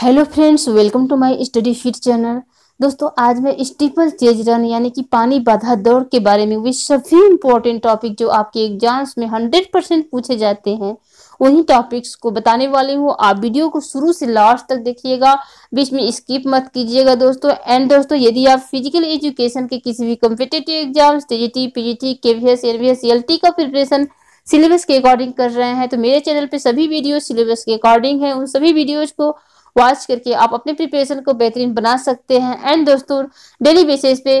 hello friends welcome to my study fit channel दोस्तों आज मैं स्टीपल चेज रन यानी कि पानी बाधा दौड़ के बारे में वे सभी इम्पोर्टेंट टॉपिक जो आपके एग्जाम्स में हंड्रेड परसेंट पूछे जाते हैं वही टॉपिक्स को बताने वाली हूँ आप वीडियो को शुरू से लास्ट तक देखिएगा बीच में स्किप मत कीजिएगा दोस्तों एंड दोस्तों यदि आप फिजिकल एजुकेशन के किसी भी competitive exams TGT PGT KVS NVS LT का प्रिपरेशन सिलेबस के अकॉर्डिंग कर रहे हैं तो मेरे चैनल पे सभी वीडियो सिलेबस के अकॉर्डिंग है उन सभी वीडियोज को वॉच करके आप अपने प्रिपरेशन को बेहतरीन बना सकते हैं एंड दोस्तों डेली बेसिस पे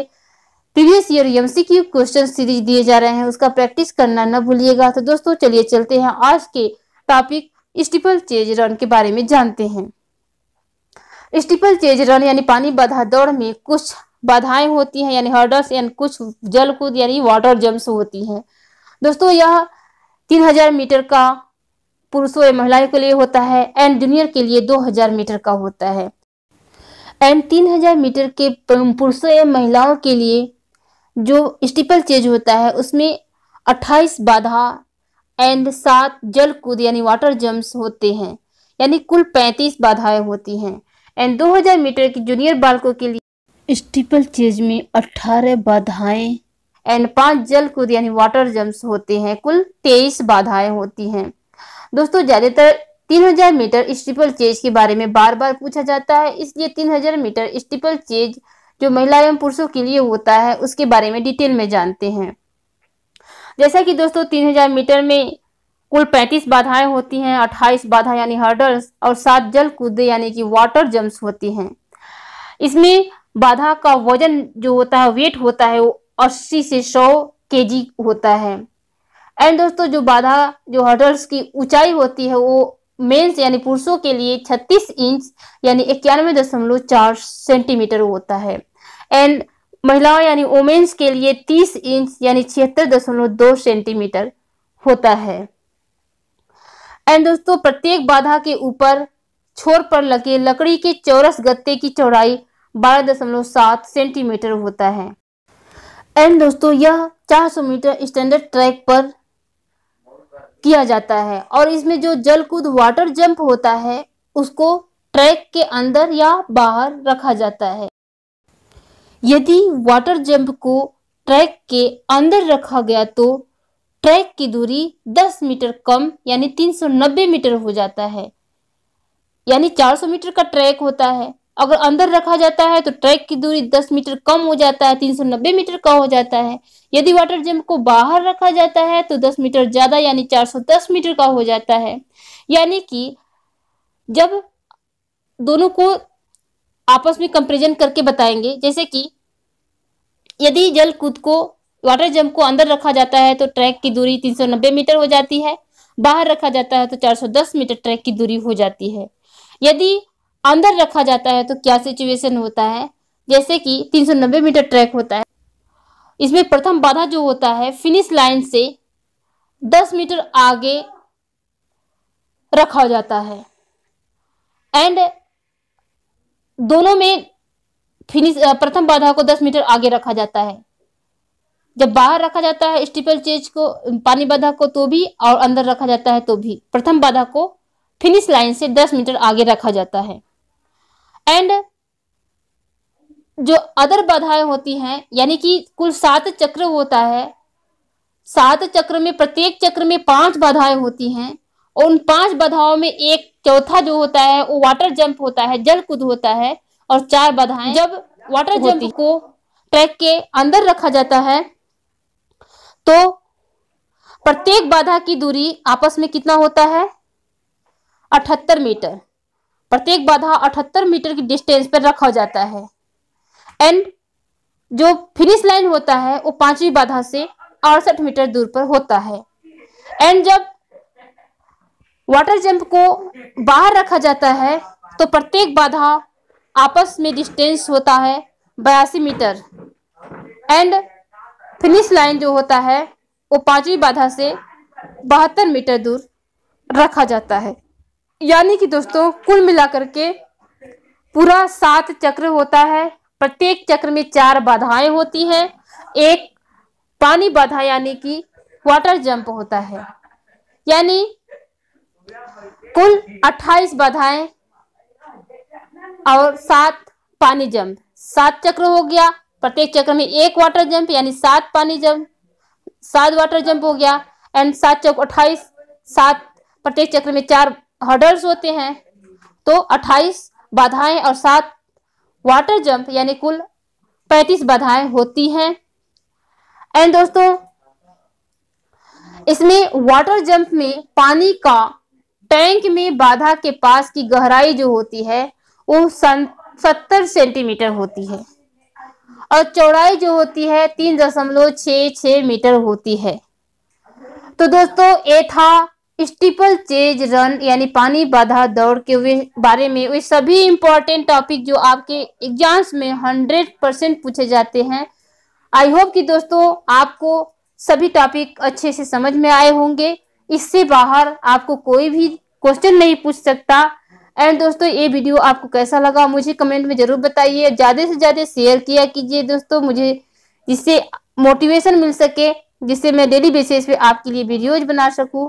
previous year MCQ question series दिए जा रहे हैं उसका प्रैक्टिस करना ना भूलिएगा तो दोस्तों चलिए चलते हैं आज के टॉपिक स्टिपल चेज रन के बारे में जानते हैं स्टिपल चेज रन यानी पानी बाधा दौड़ में कुछ बाधाएं होती हैं यानी हर्डल्स एंड कुछ जलकूद यानी वाटर जम्प्स होती हैं दोस्तों यह 3000 मीटर का पुरुषों एवं महिलाओं के लिए होता है एंड जूनियर के लिए 2000 मीटर का होता है एंड 3000 मीटर के पुरुषों एवं महिलाओं के लिए जो स्टीपल चेज होता है उसमें 28 बाधा एंड सात जल कूद यानी वाटर जम्प्स होते हैं यानी कुल 35 बाधाएं होती हैं एंड 2000 मीटर की जूनियर बालकों के लिए स्टीपल चेज में 18 बाधाएं एंड पांच जल कूद यानी वाटर जम्प्स होते हैं कुल 23 बाधाएं होती हैं दोस्तों ज्यादातर 3000 मीटर स्टिपल चेज के बारे में बार बार पूछा जाता है इसलिए 3000 मीटर स्टिपल चेज जो महिला एवं पुरुषों के लिए होता है उसके बारे में डिटेल में जानते हैं जैसा कि दोस्तों 3000 मीटर में कुल 35 बाधाएं होती हैं 28 बाधा यानी हर्डल्स और सात जल कूदे यानी कि वाटर जम्प्स होती हैं इसमें बाधा का वजन जो होता है वेट होता है वो अस्सी से सौ के होता है एंड दोस्तों जो बाधा जो हर्डल्स की ऊंचाई होती है वो मेंस यानी पुरुषों के लिए 36 इंच यानी इक्यानवे दशमलव चार सेंटीमीटर होता है एंड महिलाओं यानी वोमेन्स के लिए 30 इंच यानी छिहत्तर दशमलव दो सेंटीमीटर होता है एंड दोस्तों प्रत्येक बाधा के ऊपर छोर पर लगे लकड़ी के चौरस गत्ते की चौड़ाई बारह दशमलव सात सेंटीमीटर होता है एंड दोस्तों यह 400 मीटर स्टैंडर्ड ट्रैक पर किया जाता है और इसमें जो जल कूद वाटर जंप होता है उसको ट्रैक के अंदर या बाहर रखा जाता है यदि वाटर जंप को ट्रैक के अंदर रखा गया तो ट्रैक की दूरी 10 मीटर कम यानी 390 मीटर हो जाता है यानी 400 मीटर का ट्रैक होता है अगर अंदर रखा जाता है तो ट्रैक की दूरी 10 मीटर कम हो जाता है 390 मीटर का हो जाता है यदि वाटर जंप को बाहर रखा जाता है तो 10 मीटर ज़्यादा यानी 410 मीटर का हो जाता है यानी कि जब दोनों को आपस में कंपेरिजन करके बताएंगे जैसे कि यदि जल कूद को वाटर जंप को अंदर रखा जाता है तो ट्रैक की दूरी 390 मीटर हो जाती है बाहर रखा जाता है तो 410 मीटर ट्रैक की दूरी हो जाती है यदि अंदर रखा जाता है तो क्या सिचुएशन होता है जैसे कि 390 मीटर ट्रैक होता है इसमें प्रथम बाधा जो होता है फिनिश लाइन से 10 मीटर आगे रखा जाता है एंड दोनों में फिनिश प्रथम बाधा को 10 मीटर आगे रखा जाता है जब बाहर रखा जाता है स्टीपल चेज को पानी बाधा को तो भी और अंदर रखा जाता है तो भी प्रथम बाधा को फिनिश लाइन से 10 मीटर आगे रखा जाता है एंड जो अदर बाधाएं होती हैं यानी कि कुल सात चक्र होता है सात चक्र में प्रत्येक चक्र में पांच बाधाएं होती हैं और उन पांच बाधाओं में एक चौथा जो होता है वो वाटर जंप होता है जल कूद होता है और चार बाधाएं जब वाटर जंप को ट्रैक के अंदर रखा जाता है तो प्रत्येक बाधा की दूरी आपस में कितना होता है अठहत्तर मीटर प्रत्येक बाधा अठहत्तर मीटर की डिस्टेंस पर रखा जाता है एंड जो फिनिश लाइन होता है वो पांचवी बाधा से अड़सठ मीटर दूर पर होता है एंड जब वाटर जंप को बाहर रखा जाता है तो प्रत्येक बाधा आपस में डिस्टेंस होता है बयासी मीटर एंड फिनिश लाइन जो होता है वो पांचवी बाधा से बहत्तर मीटर दूर रखा जाता है यानी कि दोस्तों कुल मिलाकर के पूरा सात चक्र होता है प्रत्येक चक्र में चार बाधाएं होती हैं एक पानी बाधा यानी कि वाटर जंप होता है यानी कुल 28 बाधाएं और सात पानी जंप सात चक्र हो गया प्रत्येक चक्र में एक वाटर जंप यानी सात पानी जंप सात वाटर जंप हो गया एंड सात चौक अट्ठाईस सात प्रत्येक चक्र में चार हर्डल्स होते हैं तो 28 बाधाएं और सात वाटर जंप यानी कुल 35 बाधाएं होती हैं एंड दोस्तों इसमें वाटर जंप में पानी का टैंक में बाधा के पास की गहराई जो होती है वो सन सत्तर सेंटीमीटर होती है और चौड़ाई जो होती है तीन दशमलव छ छ मीटर होती है तो दोस्तों ये था स्टीपल चेज रन यानी पानी बाधा दौड़ के बारे में वे सभी इम्पोर्टेंट टॉपिक जो आपके एग्जाम्स में हंड्रेड परसेंट पूछे जाते हैं आई होप कि दोस्तों आपको सभी टॉपिक अच्छे से समझ में आए होंगे इससे बाहर आपको कोई भी क्वेश्चन नहीं पूछ सकता एंड दोस्तों ये वीडियो आपको कैसा लगा मुझे कमेंट में ज़रूर बताइए ज़्यादा से ज़्यादा शेयर किया कीजिए दोस्तों मुझे जिससे मोटिवेशन मिल सके जिससे मैं डेली बेसिस पे आपके लिए वीडियोज बना सकूँ